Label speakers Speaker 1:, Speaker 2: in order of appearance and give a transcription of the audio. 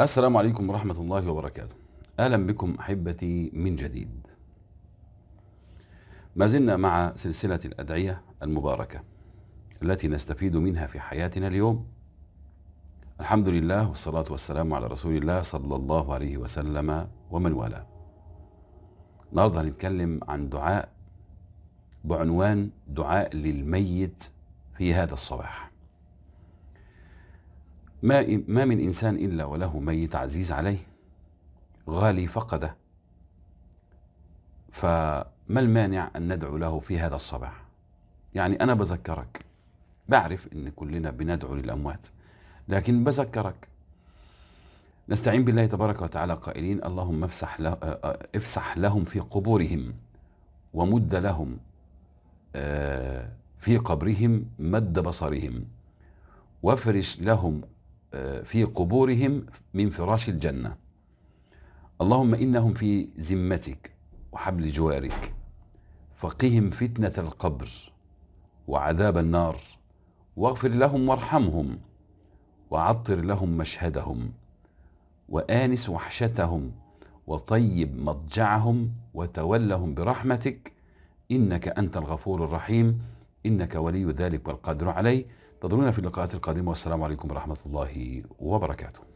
Speaker 1: السلام عليكم ورحمة الله وبركاته أهلا بكم أحبتي من جديد ما زلنا مع سلسلة الأدعية المباركة التي نستفيد منها في حياتنا اليوم الحمد لله والصلاة والسلام على رسول الله صلى الله عليه وسلم ومن والاه النهارده هنتكلم عن دعاء بعنوان دعاء للميت في هذا الصباح ما ما من انسان الا وله ميت عزيز عليه غالي فقده فما المانع ان ندعو له في هذا الصباح يعني انا بذكرك بعرف ان كلنا بندعو للاموات لكن بذكرك نستعين بالله تبارك وتعالى قائلين اللهم افسح له آه، افسح لهم في قبورهم ومد لهم آه، في قبرهم مد بصرهم وافرش لهم آه، في قبورهم من فراش الجنة اللهم إنهم في ذمتك وحبل جوارك فقهم فتنة القبر وعذاب النار واغفر لهم وارحمهم وعطر لهم مشهدهم وآنس وحشتهم وطيب مضجعهم وتولهم برحمتك إنك أنت الغفور الرحيم إنك ولي ذلك والقادر عليه تظنون في اللقاءات القادمة والسلام عليكم ورحمة الله وبركاته